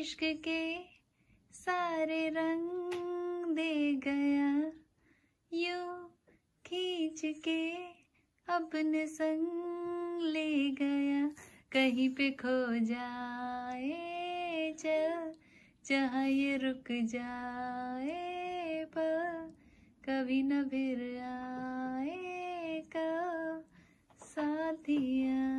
इश्क के सारे रंग दे गया यू खींच के अपने संग ले गया कहीं पे खो जाए चल जहाँ ये रुक जाए पर कभी न फिर आए का साथिया